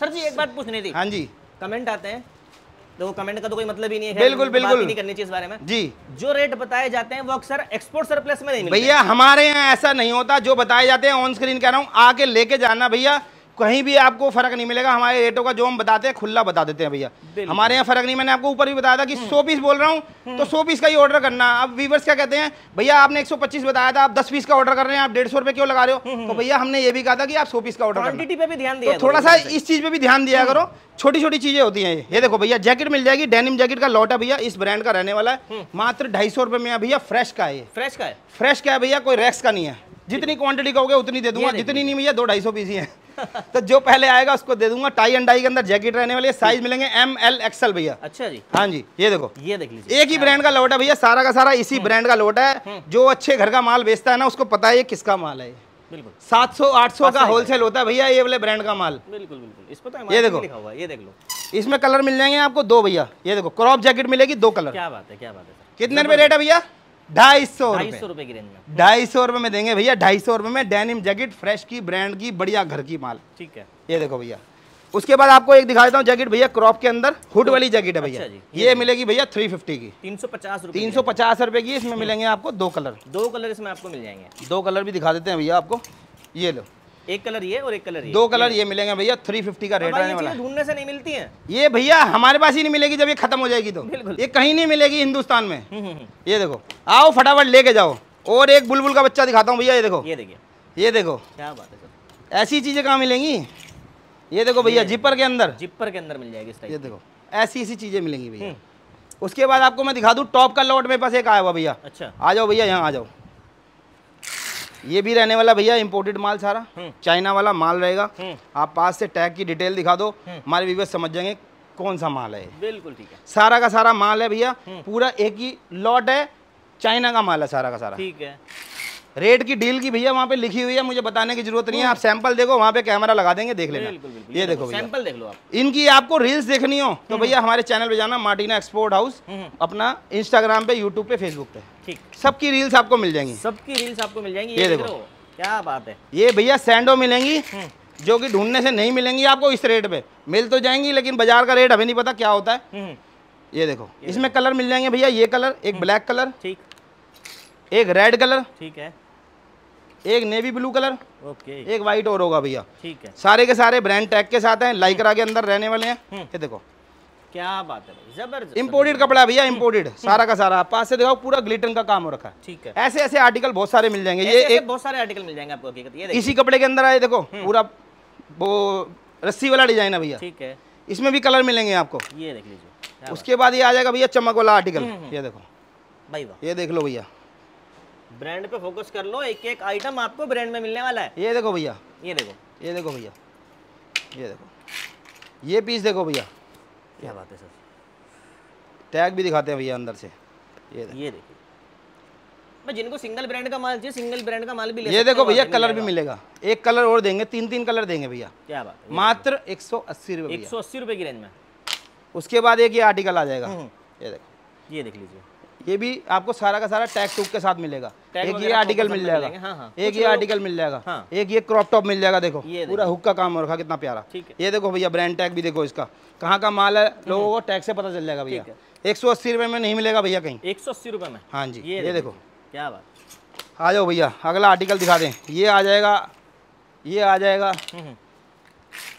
सर जी एक बात पूछनी थी हाँ जी कमेंट आते हैं देखो कमेंट का तो कोई मतलब ही नहीं है बिल्कुल तो बिल्कुल नहीं करनी चाहिए इस बारे में जी जो रेट बताए जाते हैं वो अक्सर एक्सपोर्ट सरप्लस में नहीं भैया हमारे यहाँ ऐसा नहीं होता जो बताए जाते हैं ऑन स्क्रीन कह रहा हूँ आके लेके जाना भैया कहीं भी आपको फर्क नहीं मिलेगा हमारे रेटों का जो हम बताते हैं खुला बता देते हैं भैया हमारे यहाँ फर्क नहीं मैंने आपको ऊपर भी बताया था कि हम्म। सौ पीस बोल रहा हूँ तो हम्म। सौ पीस का ही ऑर्डर करना अब वीवर्स क्या कहते हैं भैया आपने 125 बताया था आप 10 पीस का ऑर्डर कर रहे हैं आप डेढ़ सौ क्यों लगा रहे हो हम्म, तो भैया हमने ये भी कहा था कि आप सौ पीस का ऑर्डर कर दिया थोड़ा सा इस चीज पे भी ध्यान दिया तो करो छोटी छोटी चीजें होती है ये देखो भैया जैकेट मिल जाएगी डेनिम जैकेट का लौटा भैया इस ब्रांड का रहने वाला है मात्र ढाई सौ रुपए में भैया फ्रेश का है फ्रेश का है फ्रेश का है भैया कोई रेक्स का नहीं है जितनी क्वांटिटी कहोगे उतनी दे दूंगा जितनी नहीं भैया दो ढाई सौ पीस है तो जो पहले आएगा उसको दे दूंगा टाई एंड डाई के अंदर जैकेट रहने वाले साइज मिलेंगे एम एल एक्सएल भैया अच्छा जी हाँ जी ये देखो ये देख लीजिए एक ही ब्रांड हाँ। का लोट है भैया सारा का सारा इसी ब्रांड हम्म। का लोट है हम्म। जो अच्छे घर का माल बेचता है ना उसको पता है किसका माल है बिल्कुल आठ सौ का होलसेल होता है भैया ये वाले ब्रांड का माल बिल्कुल बिल्कुल इस पर तो ये देखो लिखा हुआ ये देख लो इसमें कलर मिल जाएंगे आपको दो भैया ये देखो क्रॉप जैकेट मिलेगी दो कलर क्या बात है क्या बात है कितने रुपए रेट है भैया ढाई सौ सौ रुपए की रेंज में ढाई सौ रुपए में देंगे भैया ढाई सौ रुपए में डेनिम जैकेट फ्रेश की ब्रांड की बढ़िया घर की माल ठीक है ये देखो भैया उसके बाद आपको एक दिखा देता हूँ जैकेट भैया क्रॉप के अंदर हुड वाली जैकेट है भैया अच्छा ये, ये मिलेगी भैया थ्री फिफ्टी की तीन सौ पचास तीन सौ पचास रुपए की इसमें मिलेंगे आपको दो कलर दो कलर इसमें आपको मिल जाएंगे दो कलर भी दिखा देते हैं भैया आपको ये लो एक कलर ये और एक कलर ये दो कलर ये, ये मिलेंगे भैया थ्री फिफ्टी का रेट रहने वाला ढूंढने से नहीं मिलती है ये भैया हमारे पास ही नहीं मिलेगी जब ये खत्म हो जाएगी तो बिल्कुल ये कहीं नहीं मिलेगी हिंदुस्तान में हम्म, हम्म, हम्म। ये देखो आओ फटाफट लेके जाओ और एक बुलबुल का बच्चा दिखाता हूँ भैया ये देखो ये देखिए ये देखो क्या बात है ऐसी चीजें कहाँ मिलेंगी ये देखो भैया जिपर के अंदर जिपर के अंदर मिल जाएगी ये देखो ऐसी ऐसी चीजें मिलेंगी भैया उसके बाद आपको मैं दिखा दूँ टॉप का लॉट मेरे पास एक आया हुआ भैया अच्छा आ जाओ भैया यहाँ आ जाओ ये भी रहने वाला भैया इम्पोर्टेड माल सारा चाइना हम्म। वाला माल रहेगा हम्म। आप पास से टैग की डिटेल दिखा दो हम्म। हमारे व्यूवर्स समझ जाएंगे कौन सा माल है बिल्कुल ठीक है सारा का सारा माल है भैया पूरा एक ही लॉट है चाइना का माल है सारा का सारा ठीक है रेट की डील की भैया वहाँ पे लिखी हुई है मुझे बताने की जरूरत नहीं है आप सैंपल देखो वहाँ पे कैमरा लगा देंगे देख लेना ये देखो सैंपल देख लो आप इनकी आपको रील्स देखनी हो तो भैया हमारे चैनल पे जाना मार्टिना एक्सपोर्ट हाउस अपना इंस्टाग्राम पे यूट्यूब पे फेसबुक पे ठीक सबकी रील्स आपको मिल जाएंगी सबकी रील्स आपको मिल जाएंगी ये, ये देखो क्या बात है ये भैया सैंडो मिलेंगी हम्म। जो कि ढूंढने से नहीं मिलेंगी आपको इस रेट पे मिल तो जाएंगी लेकिन बाजार का रेट हमें नहीं पता क्या होता है हम्म। ये देखो इसमें कलर मिल जाएंगे भैया ये कलर एक ब्लैक हम्म। कलर ठीक एक रेड कलर ठीक है एक नेवी ब्लू कलर ओके एक व्हाइट और होगा भैया ठीक है सारे के सारे ब्रांड टैग के साथ हैं लाइकरा के अंदर रहने वाले हैं ये देखो क्या बात है जबरदस्त इम्पोर्टेड कपड़ा भैया इम्पोर्टेड हम्म। सारा का सारा पास से देखो पूरा ग्लिटर का काम हो रखा है ठीक है ऐसे ऐसे आर्टिकल बहुत सारे मिल जाएंगे ये एक बहुत सारे आर्टिकल मिल जाएंगे आपको इसी कपड़े के अंदर आए देखो हम्म। पूरा वो रस्सी वाला डिजाइन है भैया ठीक है इसमें भी कलर मिलेंगे आपको ये देख लीजिए उसके बाद ये आ जाएगा भैया चमक वाला आर्टिकल हम्म, ये देखो भाई वाह ये देख लो भैया ब्रांड पे फोकस कर लो एक एक आइटम आपको ब्रांड में मिलने वाला है ये देखो भैया ये देखो ये देखो भैया ये देखो ये पीस देखो भैया क्या बात है सर टैग भी दिखाते हैं भैया अंदर से ये ये देखिए मैं जिनको सिंगल ब्रांड का माल चाहिए सिंगल ब्रांड का माल भी ले ये देखो भैया कलर भी मिलेगा एक कलर और देंगे तीन तीन कलर देंगे भैया क्या बात मात्र एक सौ अस्सी रुपये एक सौ अस्सी रुपये की रेंज में उसके बाद एक ये आर्टिकल आ जाएगा हम्म, हम्म। ये देखो ये देख लीजिए ये भी आपको सारा का सारा टैग टूक के साथ मिलेगा एक ये आर्टिकल मिल जाएगा हाँ, हाँ। हाँ। एक ये आर्टिकल मिल जाएगा एक ये क्रॉप टॉप मिल जाएगा देखो पूरा हुक का काम हो रखा कितना प्यारा ये देखो भैया ब्रांड टैग भी देखो इसका कहाँ का माल है लोगों को टैग से पता चल जाएगा भैया एक सौ अस्सी रुपये में नहीं मिलेगा भैया कहीं एक सौ अस्सी रुपये में हाँ जी ये, ये देखो क्या बात आ जाओ भैया अगला आर्टिकल दिखा दें ये आ जाएगा ये आ जाएगा हम्म, हम्म।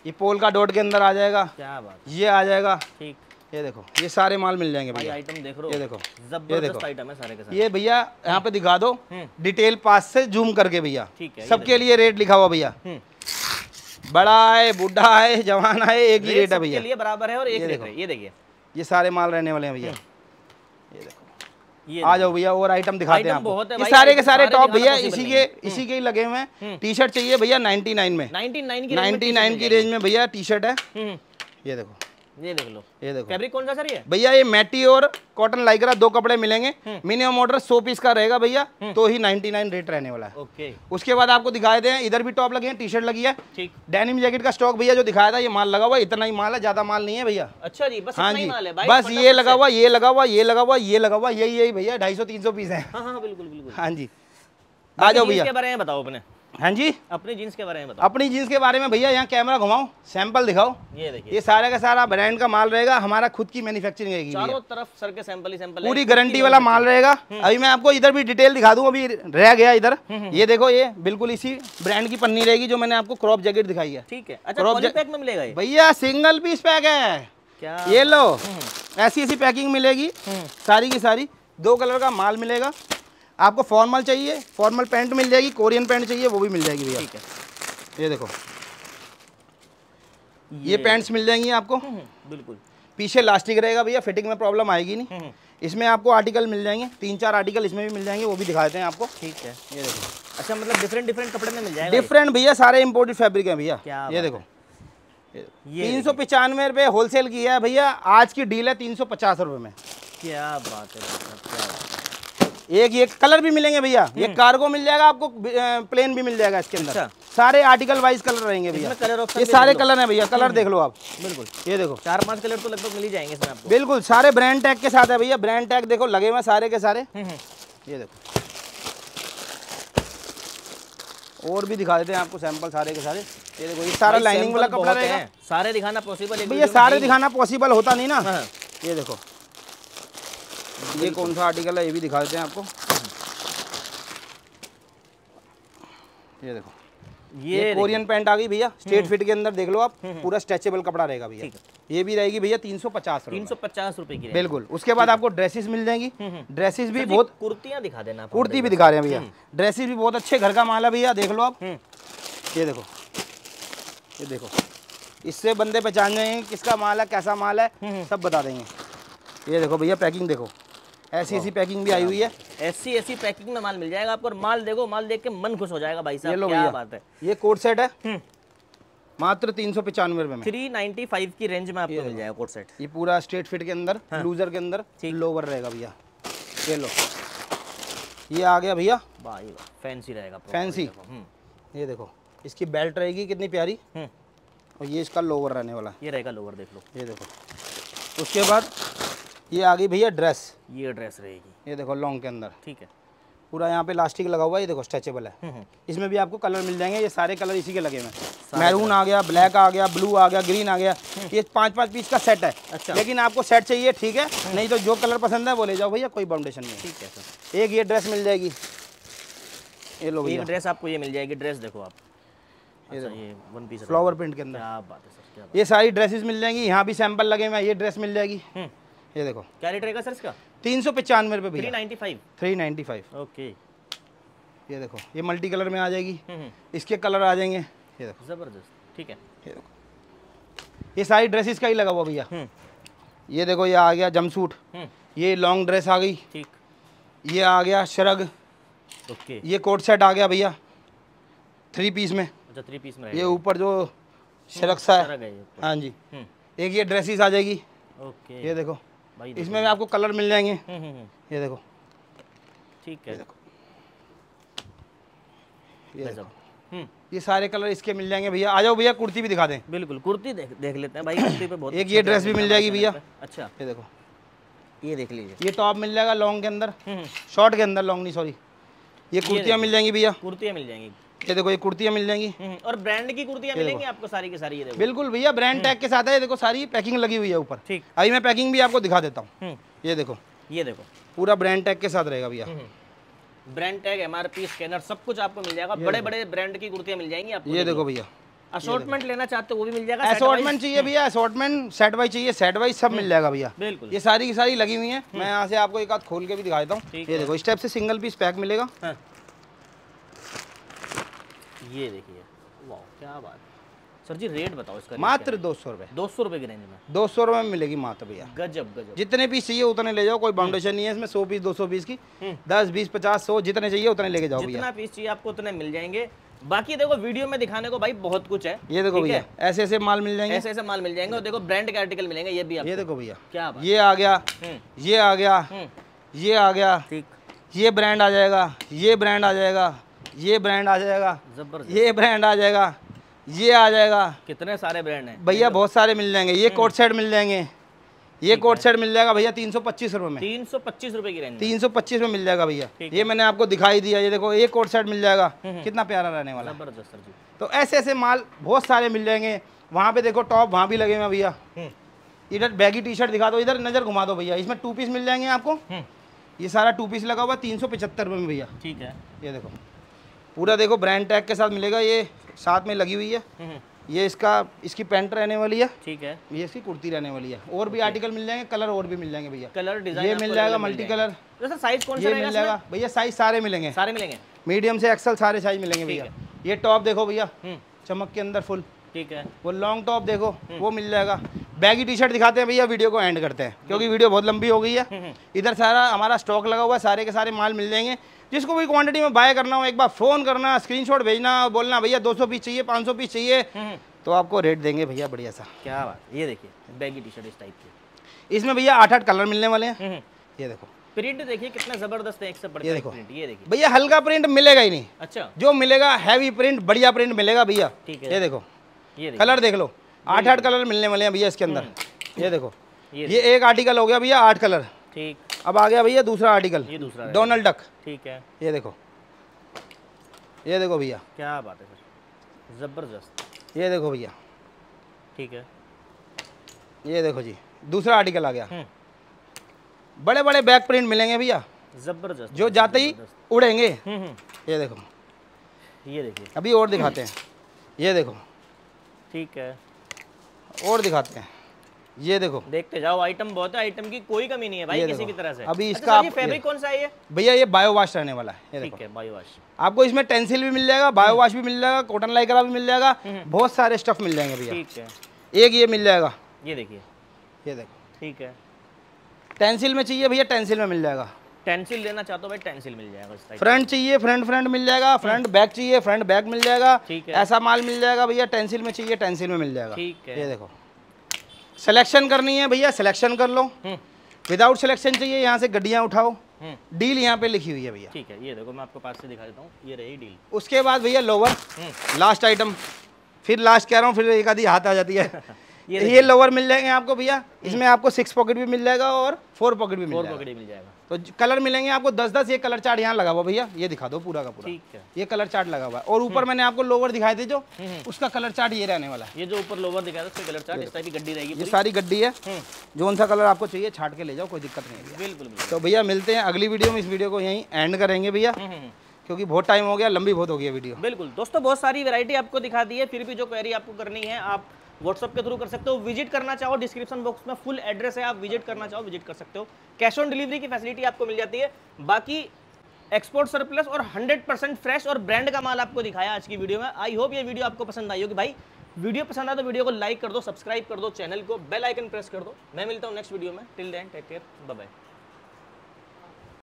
ये पोल का डॉट के अंदर आ जाएगा क्या बात ये आ जाएगा ठीक ये देखो ये सारे माल मिल जाएंगे भैया आइटम देख रहे ये देखो ये देखो आइटम है सारे के सारे ये भैया यहाँ पे दिखा दो हम्म। डिटेल पास से जूम करके भैया सबके लिए रेट लिखा हुआ भैया हम्म। बड़ा है बुढ़ा है जवान है एक ही रेट है भैया बराबर है और एक देखो ये देखिए ये सारे माल रहने वाले हैं भैया हम्म। ये देखो आ जाओ भैया और आइटम दिखाते हैं आपको है सारे के सारे टॉप भैया इसी के इसी के ही लगे हुए हैं टी शर्ट चाहिए भैया 99 में 99 की 99 की रेंज में भैया टी शर्ट है ये देखो ये देख लो ये देखो फैब्रिक कौन सा सर ये भैया ये मैटी और कॉटन लाइगरा दो कपड़े मिलेंगे मिनिमम हम्म। ऑर्डर सौ पीस का रहेगा भैया हम्म। तो ही 99 रेट रहने वाला है ओके उसके बाद आपको दिखाए दे इधर भी टॉप लगे हैं टी शर्ट लगी है ठीक डेनिम जैकेट का स्टॉक भैया जो दिखाया था ये माल लगा हुआ इतना ही माल है ज्यादा माल नहीं है भैया अच्छा जी बस हाँ जी बस ये लगा हुआ ये लगा हुआ ये लगा हुआ ये लगा हुआ यही यही भैया ढाई सौ तीन सौ पीस है हाँ, हाँ, हाँ जी आ जाओ भैया बताओ अपने हाँ जी अपनी जींस के बारे में बताओ अपनी जींस के बारे में भैया यहाँ कैमरा घुमाओ सैंपल दिखाओ ये देखिए ये सारा का सारा ब्रांड का माल रहेगा हमारा खुद की मैन्युफैक्चरिंग रहेगी चारों तरफ सर के सैंपल ही सैंपल पूरी गारंटी वाला माल रहेगा हम्म। अभी मैं आपको इधर भी डिटेल दिखा दूँ अभी रह गया इधर हम्म, हम्म, ये देखो ये बिल्कुल इसी ब्रांड की पन्नी रहेगी जो मैंने आपको क्रॉप जैकेट दिखाई है ठीक है अच्छा पैक में मिलेगा भैया सिंगल पीस पैक है क्या ये लो ऐसी ऐसी पैकिंग मिलेगी सारी की सारी दो कलर का माल मिलेगा आपको फॉर्मल चाहिए फॉर्मल पैंट मिल जाएगी कोरियन पैंट चाहिए वो भी मिल जाएगी भैया ठीक है ये देखो ये, ये पैंट्स मिल जाएंगी आपको हम्म, हम्म, बिल्कुल पीछे लास्टिक रहेगा भैया फिटिंग में प्रॉब्लम आएगी नहीं हम्म, इसमें आपको आर्टिकल मिल जाएंगे तीन चार आर्टिकल इसमें भी मिल जाएंगे वो भी दिखाते हैं आपको ठीक है ये देखो अच्छा मतलब डिफरेंट डिफरेंट कपड़े में मिल जाएंगे डिफरेंट भैया सारे इम्पोर्टेड फैब्रिक हैं भैया ये देखो तीन सौ पचानवे रुपये होलसेल की है भैया आज की डील है तीन सौ पचास रुपये में क्या बात है क्या एक ये कलर भी मिलेंगे भैया ये कार्गो हम्म। मिल जाएगा आपको प्लेन भी मिल जाएगा इसके अंदर अच्छा। सारे आर्टिकल वाइज कलर रहेंगे भैया कलर ये सारे कलर है भैया कलर देख लो आप बिल्कुल ये देखो चार पांच कलर तो लगभग मिल ही जाएंगे आपको बिल्कुल सारे ब्रांड टैग के साथ है भैया ब्रांड टैग देखो लगे हुए सारे के सारे हम्म, हम्म। ये देखो और भी दिखा देते हैं आपको सैंपल सारे के सारे ये देखो ये सारा लाइनिंग वाला कपड़ा रहेगा सारे दिखाना पॉसिबल है भैया सारे दिखाना पॉसिबल होता नहीं ना हाँ। ये देखो ये कौन सा आर्टिकल है ये भी दिखा देते हैं आपको ये देखो ये, ये कोरियन पैंट आ गई भैया स्ट्रेट हम्म। फिट के अंदर देख लो आप हम्म। पूरा स्ट्रेचेबल कपड़ा रहेगा भैया ये भी रहेगी भैया तीन सौ पचास तीन सौ पचास रुपए की बिल्कुल उसके बाद आपको ड्रेसेस मिल जाएंगी ड्रेसेस हम्म, भी अच्छा, बहुत कुर्तियां दिखा देना कुर्ती भी दिखा रहे हैं भैया ड्रेसेस भी बहुत अच्छे घर का माल है भैया देख लो आप ये देखो ये देखो इससे बंदे पहचान जाएंगे किसका माल है कैसा माल है सब बता देंगे ये देखो भैया पैकिंग देखो ऐसी ऐसी पैकिंग भी आई हुई है ऐसी ऐसी पैकिंग में माल मिल जाएगा आपको और माल देखो माल देख के मन खुश हो जाएगा भाई साहब क्या बात है ये कोट सेट है हम्म। मात्र तीन सौ पचानवे रुपए में थ्री नाइन्टी फाइव की रेंज में आपको मिल जाएगा कोट सेट ये पूरा स्ट्रेट फिट के अंदर लूजर हाँ। के अंदर लोवर रहेगा भैया ये लो ये आ गया भैया भाई फैंसी रहेगा फैंसी हम्म। ये देखो इसकी बेल्ट रहेगी कितनी प्यारी हम्म। और ये इसका लोवर रहने वाला ये रहेगा लोवर देख लो ये देखो उसके बाद ये आ गई भैया ड्रेस ये ड्रेस रहेगी ये देखो लॉन्ग के अंदर ठीक है पूरा यहाँ पे लास्टिक लगा हुआ है ये देखो स्ट्रेचेबल है हम्म, हम्म। इसमें भी आपको कलर मिल जाएंगे ये सारे कलर इसी के लगे हुए मैरून आ गया ब्लैक आ गया ब्लू आ गया ग्रीन आ गया हम्म। ये पांच पांच पीस का सेट है अच्छा लेकिन आपको सेट चाहिए ठीक है नहीं तो जो कलर पसंद है वो ले जाओ भैया कोई बाउंडेशन नहीं ठीक है सर एक ये ड्रेस मिल जाएगी ये लोग ड्रेस आपको ये मिल जाएगी ड्रेस देखो आप ये वन पीस फ्लावर प्रिंट के अंदर ये सारी ड्रेसेस मिल जाएंगी यहाँ भी सैंपल लगे हुए ये ड्रेस मिल जाएगी ये देखो क्या रेट रहेगा सर इसका तीन सौ पचानवे रुपए three ninety five three ninety five okay ये देखो ये मल्टी कलर में आ जाएगी हम्म, हम्म। इसके कलर आ जाएंगे ये देखो ज़बरदस्त ठीक है ये देखो ये सारी ड्रेसेस का ही लगा हुआ भैया हम्म। ये देखो ये आ गया जम सूट ये लॉन्ग ड्रेस आ गई ठीक ये आ गया शरग ओके ये कोट सेट आ गया भैया थ्री पीस में अच्छा थ्री पीस में ये ऊपर जो शरग सा है हाँ जी एक ये ड्रेसेस आ जाएगी ओके ये देखो भाई इसमें भी आपको कलर मिल जाएंगे हम्म, हम्म, हम्म। ये देखो ठीक है देखो ये देखो ये सारे कलर इसके मिल जाएंगे भैया आ जाओ भैया कुर्ती भी दिखा दें बिल्कुल कुर्ती देख देख लेते हैं भाई कुर्ती पे बहुत एक ये ड्रेस भी मिल जाएगी भैया अच्छा ये देखो ये देख लीजिए ये टॉप मिल जाएगा लॉन्ग के अंदर शॉर्ट के अंदर लॉन्ग नहीं सॉरी ये कुर्तियाँ मिल जाएंगी भैया कुर्तियाँ मिल जाएंगी ये देखो ये कुर्तियाँ मिल जाएंगी हम्म, और ब्रांड की कुर्तियाँ मिलेंगी आपको सारी की सारी ये देखो बिल्कुल भैया ब्रांड हम्म। टैग के साथ है ये देखो सारी पैकिंग लगी हुई है ऊपर ठीक अभी मैं पैकिंग भी आपको दिखा देता हूँ हम्म। ये देखो ये देखो पूरा ब्रांड टैग के साथ रहेगा भैया ब्रांड टैग एमआरपी स्कैनर सब कुछ आपको मिल जाएगा बड़े बड़े ब्रांड की कुर्तियाँ मिल जाएंगी आपको ये देखो भैया असॉर्टमेंट लेना चाहते हो वो भी मिल जाएगा असॉर्टमेंट चाहिए भैया असॉर्टमेंट सेट वाइज चाहिए सेट वाइज सब मिल जाएगा भैया बिल्कुल ये सारी की सारी लगी हुई है मैं यहाँ से आपको एक हाथ खोल के भी दिखा देता हूँ ये देखो इस टाइप से सिंगल पीस पैक मिलेगा हाँ। ये देखिए वाह क्या बात सर जी रेट बताओ इसका मात्र दो सौ रुपए दो सौ रुपए की रेंज में दो सौ रुपए में मिलेगी मात्र भैया गजब गजब जितने पीस चाहिए उतने ले जाओ कोई बाउंडेशन हम्म। नहीं है इसमें सौ पीस दो सौ पीस की हम्म। दस बीस पचास सौ जितने चाहिए उतने लेके जाओ जितना पीस चाहिए आपको उतने मिल जाएंगे बाकी देखो वीडियो में दिखाने को भाई बहुत कुछ है ये देखो भैया ऐसे ऐसे माल मिल जाएंगे ऐसे ऐसे माल मिल जाएंगे और देखो ब्रांड के आर्टिकल मिलेंगे ये भी ये देखो भैया क्या ये आ गया हम्म। ये आ गया ये आ गया ठीक ये ब्रांड आ जाएगा ये ब्रांड आ जाएगा ये ब्रांड आ जाएगा जबरदस्त ये ब्रांड आ जाएगा ये आ जाएगा कितने सारे ब्रांड हैं भैया बहुत सारे मिल जाएंगे ये कोट हम्म। सेट मिल जाएंगे ये कोट सेट मिल जाएगा भैया तीन सौ पच्चीस रुपए में तीन सौ पच्चीस रुपए की रहेंगे तीन सौ पच्चीस में मिल जाएगा भैया ये मैंने आपको दिखाई दिया ये देखो ये कोट सेट मिल जाएगा हम्म, हम्म। कितना प्यारा रहने वाला जबरदस्त सर जी तो ऐसे ऐसे माल बहुत सारे मिल जाएंगे वहाँ पे देखो टॉप वहाँ भी लगे हुए भैया इधर बैगी टी शर्ट दिखा दो इधर नजर घुमा दो भैया इसमें टू पीस मिल जाएंगे आपको ये सारा टू पीस लगा हुआ तीन सौ पचहत्तर रुपये में भैया ठीक है ये देखो पूरा देखो ब्रांड टैग के साथ मिलेगा ये साथ में लगी हुई है हम्म, हम्म। ये इसका इसकी पेंट रहने वाली है ठीक है ये इसकी कुर्ती रहने वाली है और भी आर्टिकल मिल जाएंगे कलर और भी मिल जाएंगे भैया कलर डिजाइन ये मिल जाएगा मल्टी कलर साइज कौन सा मिल जाएगा भैया साइज सारे मिलेंगे सारे मिलेंगे मीडियम से एक्सल सारे साइज मिलेंगे भैया ये टॉप देखो भैया हम्म। चमक के अंदर फुल ठीक है वो लॉन्ग टॉप देखो वो मिल जाएगा बैगी टी शर्ट दिखाते हैं भैया वीडियो को एंड करते हैं क्योंकि वीडियो बहुत लंबी हो गई है इधर सारा हमारा स्टॉक लगा हुआ है सारे के सारे माल मिल जाएंगे जिसको भी क्वांटिटी में बाय करना हो एक बार फोन करना स्क्रीनशॉट भेजना बोलना भैया 200 पीस चाहिए 500 पीस चाहिए हम्म, हम्म। तो आपको रेट देंगे भैया बढ़िया सा क्या बात ये देखिए बैगी टी शर्ट इस टाइप की इसमें भैया आठ आठ कलर मिलने वाले हैं हम्म, ये देखो प्रिंट देखिए कितना जबरदस्त है एक से बढ़कर देखो प्रिंट ये देखिए भैया हल्का प्रिंट मिलेगा ही नहीं अच्छा जो मिलेगा हैवी प्रिंट बढ़िया प्रिंट मिलेगा भैया ठीक है ये देखो ये कलर देख लो आठ आठ कलर मिलने वाले हैं भैया इसके अंदर ये देखो ये एक आर्टिकल हो गया भैया आठ कलर ठीक अब आ गया भैया दूसरा आर्टिकल ये दूसरा डोनाल्ड डक ठीक है ये देखो ये देखो भैया क्या बात है सर ज़बरदस्त ये देखो भैया ठीक है ये देखो जी दूसरा आर्टिकल आ गया बड़े बड़े बैक प्रिंट मिलेंगे भैया जबरदस्त जो जाते ही उड़ेंगे हम्म, हम्म। ये देखो ये देखिए अभी और दिखाते हैं ये देखो ठीक है और दिखाते हैं ये देखो देखते जाओ आइटम बहुत है आइटम की कोई कमी नहीं है भाई किसी की तरह से अभी अच्छा, इसका अच्छा, फैब्रिक कौन सा है भैया ये बायोवाश रहने वाला है ठीक देखो बायोवाश आपको इसमें टेंसिल भी मिल जाएगा बायोवाश हम्म। भी मिल जाएगा कॉटन लाइकरा भी मिल जाएगा हम्म। बहुत सारे स्टफ मिल जाएंगे भैया एक ये मिल जाएगा ये देखिए ये देखो ठीक है टेंसिल में चाहिए भैया टेंसिल में मिल जाएगा टेंसिल लेना चाहते हो भाई टेंसिल मिल जाएगा फ्रंट चाहिए फ्रंट फ्रंट मिल जाएगा फ्रंट हम्म। बैक चाहिए फ्रंट बैक मिल जाएगा ऐसा माल मिल जाएगा भैया टेंसिल में चाहिए टेंसिल में मिल जाएगा ठीक है ये देखो सिलेक्शन करनी है भैया सिलेक्शन कर लो विदाउट हम्म। सिलेक्शन चाहिए यहाँ से गड्डियाँ उठाओ डील हम्म। यहाँ पे लिखी हुई है भैया ठीक है ये देखो मैं आपको पास से दिखा देता हूँ ये रही डील उसके बाद भैया लोवर लास्ट आइटम फिर लास्ट कह रहा हूँ फिर एक आधी हाथ आ जाती है ये ये लोअर मिल जाएंगे आपको भैया हम्म। इसमें आपको सिक्स पॉकेट भी मिल जाएगा और फोर पॉकेट भी मिल जाएगा पॉकेट मिल जाएगा तो कलर मिलेंगे आपको दस दस ये कलर चार्ट यहाँ लगा हुआ भैया ये दिखा दो पूरा का पूरा ठीक है ये कलर चार्ट लगा हुआ है और ऊपर हम्म। मैंने आपको लोअर दिखाई थे जो हम्म, उसका कलर चार्ट ये रहने वाला है ये जो ऊपर लोअर दिखाया था सारी गड्डी है जो सा कलर आपको चाहिए छाट के ले जाओ कोई दिक्कत नहीं बिल्कुल तो भैया मिलते हैं अगली वीडियो में इस वीडियो को यही एंड करेंगे भैया क्योंकि बहुत टाइम हो गया लंबी बहुत हो गई वीडियो बिल्कुल दोस्तों बहुत सारी वैरायटी आपको दिखा दी है फिर भी जो क्वेरी आपको करनी है आप व्हाट्सएप के थ्रू कर सकते हो विजिट करना चाहो डिस्क्रिप्शन बॉक्स में फुल एड्रेस है आप विजिट करना चाहो विजिट कर सकते हो कैश ऑन डिलीवरी की फैसिलिटी आपको मिल जाती है बाकी एक्सपोर्ट सरप्लस और 100% फ्रेश और ब्रांड का माल आपको दिखाया आज की वीडियो में आई होप ये वीडियो आपको पसंद आई होगी भाई वीडियो पसंद आया तो वीडियो को लाइक कर दो सब्सक्राइब कर दो चैनल को बेल आइकन प्रेस कर दो मैं मिलता हूँ नेक्स्ट वीडियो में till then take care bye